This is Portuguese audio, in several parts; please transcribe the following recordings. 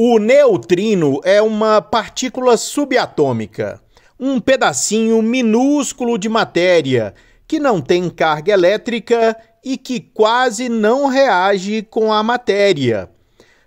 O neutrino é uma partícula subatômica, um pedacinho minúsculo de matéria que não tem carga elétrica e que quase não reage com a matéria.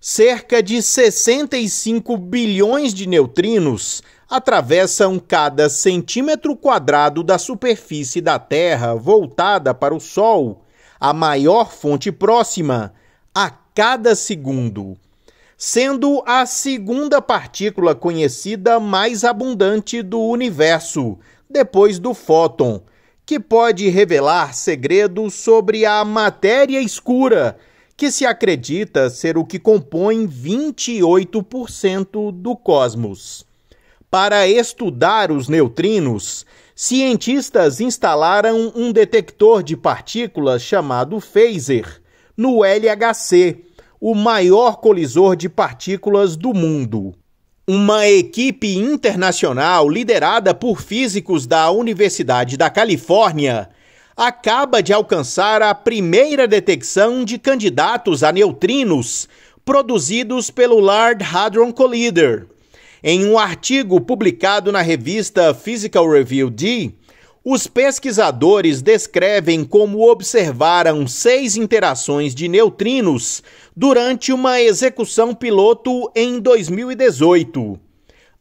Cerca de 65 bilhões de neutrinos atravessam cada centímetro quadrado da superfície da Terra voltada para o Sol, a maior fonte próxima, a cada segundo sendo a segunda partícula conhecida mais abundante do universo, depois do fóton, que pode revelar segredos sobre a matéria escura, que se acredita ser o que compõe 28% do cosmos. Para estudar os neutrinos, cientistas instalaram um detector de partículas chamado phaser no LHC o maior colisor de partículas do mundo. Uma equipe internacional liderada por físicos da Universidade da Califórnia acaba de alcançar a primeira detecção de candidatos a neutrinos produzidos pelo Large Hadron Collider. Em um artigo publicado na revista Physical Review D, os pesquisadores descrevem como observaram seis interações de neutrinos durante uma execução piloto em 2018.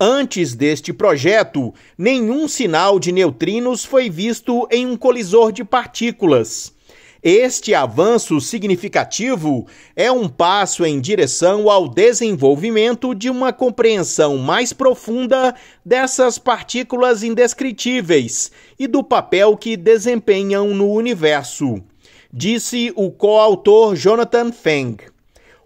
Antes deste projeto, nenhum sinal de neutrinos foi visto em um colisor de partículas. Este avanço significativo é um passo em direção ao desenvolvimento de uma compreensão mais profunda dessas partículas indescritíveis e do papel que desempenham no universo, disse o coautor Jonathan Feng.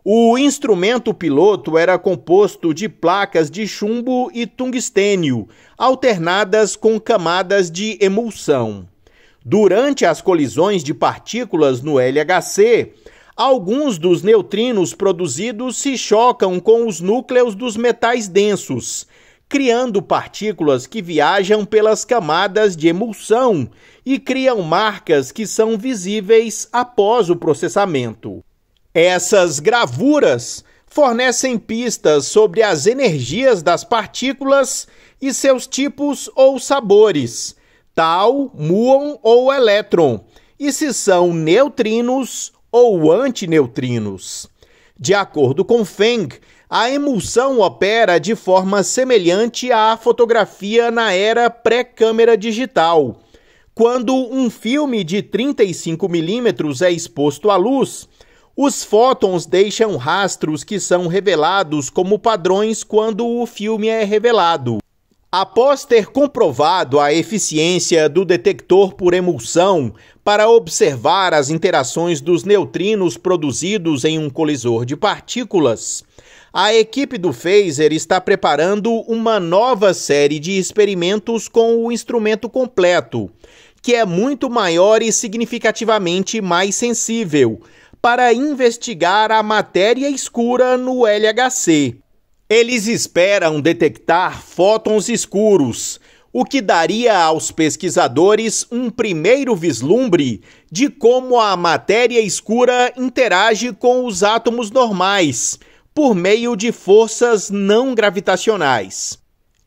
O instrumento piloto era composto de placas de chumbo e tungstênio, alternadas com camadas de emulsão. Durante as colisões de partículas no LHC, alguns dos neutrinos produzidos se chocam com os núcleos dos metais densos, criando partículas que viajam pelas camadas de emulsão e criam marcas que são visíveis após o processamento. Essas gravuras fornecem pistas sobre as energias das partículas e seus tipos ou sabores, tal, muon ou elétron, e se são neutrinos ou antineutrinos. De acordo com Feng, a emulsão opera de forma semelhante à fotografia na era pré-câmera digital. Quando um filme de 35 milímetros é exposto à luz, os fótons deixam rastros que são revelados como padrões quando o filme é revelado. Após ter comprovado a eficiência do detector por emulsão para observar as interações dos neutrinos produzidos em um colisor de partículas, a equipe do Phaser está preparando uma nova série de experimentos com o instrumento completo, que é muito maior e significativamente mais sensível, para investigar a matéria escura no LHC. Eles esperam detectar fótons escuros, o que daria aos pesquisadores um primeiro vislumbre de como a matéria escura interage com os átomos normais por meio de forças não gravitacionais.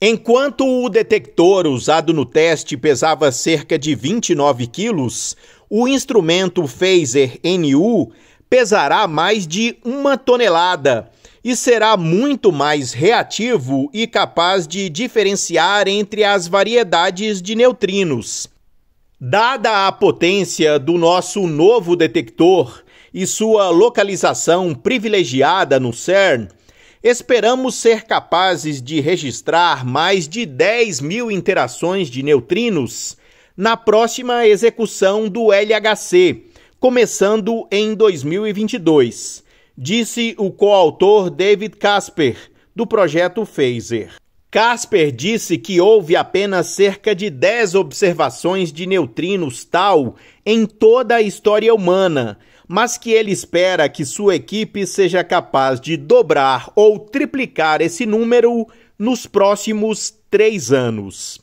Enquanto o detector usado no teste pesava cerca de 29 quilos, o instrumento Phaser NU pesará mais de uma tonelada e será muito mais reativo e capaz de diferenciar entre as variedades de neutrinos. Dada a potência do nosso novo detector e sua localização privilegiada no CERN, esperamos ser capazes de registrar mais de 10 mil interações de neutrinos na próxima execução do LHC, começando em 2022 disse o coautor David Casper, do projeto Phaser. Casper disse que houve apenas cerca de 10 observações de neutrinos tal em toda a história humana, mas que ele espera que sua equipe seja capaz de dobrar ou triplicar esse número nos próximos três anos.